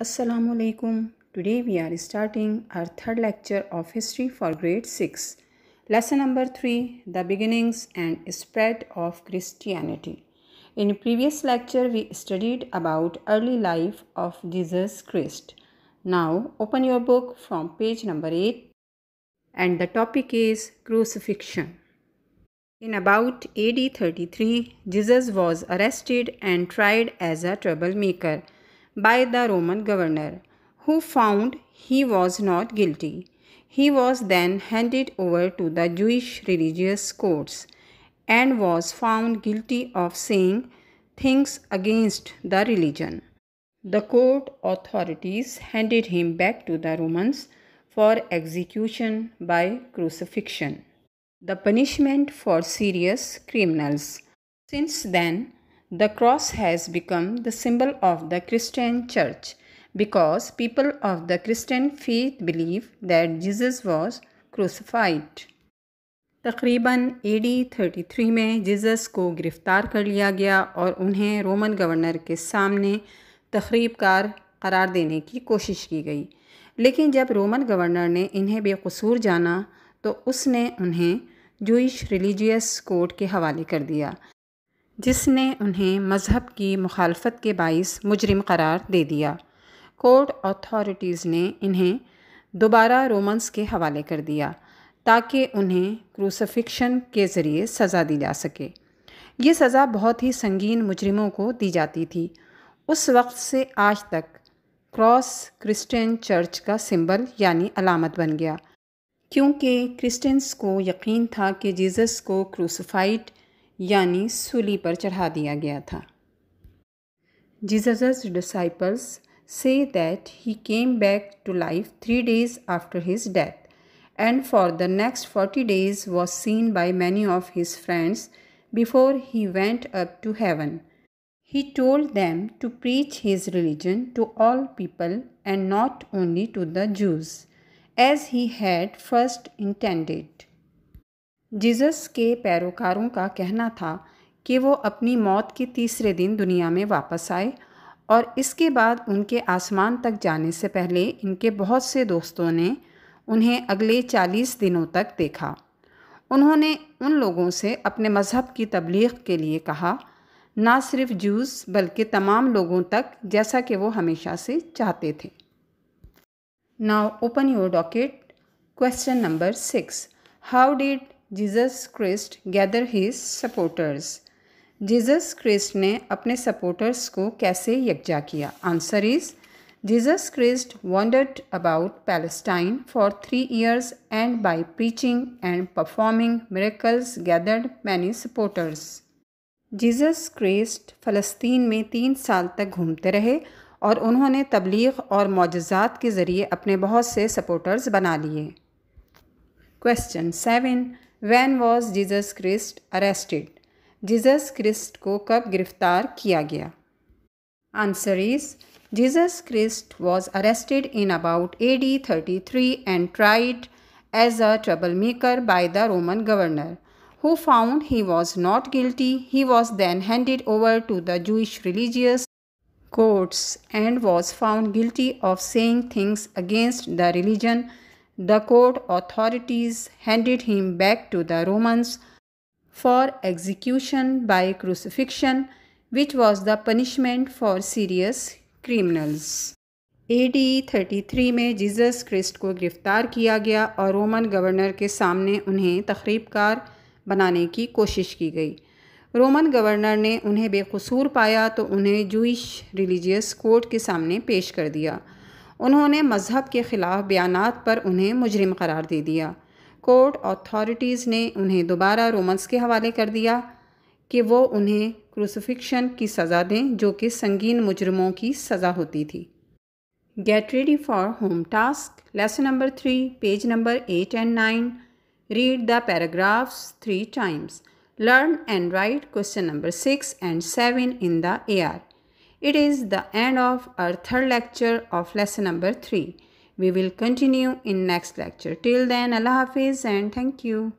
Assalamu alaikum. Today we are starting our third lecture of history for grade 6. Lesson number 3 The beginnings and spread of Christianity. In previous lecture we studied about early life of Jesus Christ. Now open your book from page number 8 and the topic is crucifixion. In about AD 33 Jesus was arrested and tried as a troublemaker by the Roman governor, who found he was not guilty. He was then handed over to the Jewish religious courts and was found guilty of saying things against the religion. The court authorities handed him back to the Romans for execution by crucifixion, the punishment for serious criminals. Since then, The cross has become the symbol of the Christian church because people of the Christian faith believe that Jesus was crucified. तकरीबन A D thirty three में Jesus को गिरफ़्तार कर लिया गया और उन्हें Roman governor के सामने तकरीबकार करार देने की कोशिश की गई लेकिन जब रोमन गवर्नर ने इन्हें बेकसूर जाना तो उसने उन्हें जूश रिलीजियस कोर्ट के हवाले कर दिया जिसने उन्हें मज़हब की मुखालफत के बायस मुजरिम करार दे दिया कोर्ट अथॉरिटीज़ ने इन्हें दोबारा रोमन्स के हवाले कर दिया ताकि उन्हें क्रूसफिक्शन के ज़रिए सज़ा दी जा सके ये सज़ा बहुत ही संगीन मुजरमों को दी जाती थी उस वक्त से आज तक क्रॉस क्रिश्चियन चर्च का सिंबल यानी अलामत बन गया क्योंकि क्रिश्चियंस को यकीन था कि जीसस को क्रूसफाइड यानी सूली पर चढ़ा दिया गया था जीजस डिसाइपल्स से that he came back to life three days after his death and for the next forty days was seen by many of his friends before he went up to heaven he told them to preach his religion to all people and not only to the Jews as he had first intended Jesus के पैरोकारों का कहना था कि वो अपनी मौत के तीसरे दिन दुनिया में वापस आए और इसके बाद उनके आसमान तक जाने से पहले इनके बहुत से दोस्तों ने उन्हें अगले चालीस दिनों तक देखा उन्होंने उन लोगों से अपने मज़हब की तबलीग के लिए कहा ना सिर्फ जूस बल्कि तमाम लोगों तक जैसा कि वो हमेशा से चाहते थे now open your docket question number six how did Jesus Christ gather his supporters Jesus Christ ने अपने सपोर्टर्स को कैसे यकजा किया answer is Jesus Christ wandered about Palestine for three years and by preaching and performing miracles gathered many supporters Jesus Christ फ़लस्तीन में तीन साल तक घूमते रहे और उन्होंने तबलीग और मोजात के ज़रिए अपने बहुत से सपोर्टर्स बना लिए question seven When was Jesus Christ arrested? Jesus Christ को कब गिरफ्तार किया गया Jesus Christ was arrested in about AD 33 and tried as a troublemaker by the Roman governor, who found he was not guilty. He was then handed over to the Jewish religious courts and was found guilty of saying things against the religion The court authorities handed him back to the Romans for execution by crucifixion, which was the punishment for serious criminals. AD 33 में Jesus Christ को गिरफ्तार किया गया और Roman governor के सामने उन्हें तकरीबकार बनाने की कोशिश की गई रोमन गवर्नर ने उन्हें बेकसूर पाया तो उन्हें जूश रिलीजियस कोर्ट के सामने पेश कर दिया उन्होंने मज़हब के ख़िलाफ़ बयान पर उन्हें मुजरिम करार दे दिया कोर्ट अथॉरिटीज़ ने उन्हें दोबारा रोमन्स के हवाले कर दिया कि वो उन्हें क्रूसफिक्शन की सज़ा दें जो कि संगीन मुजरमों की सज़ा होती थी get ready for home task lesson number three page number eight and nine read the paragraphs three times learn and write question number six and seven in the a It is the end of our third lecture of lesson number 3. We will continue in next lecture. Till then, Allah Hafiz and thank you.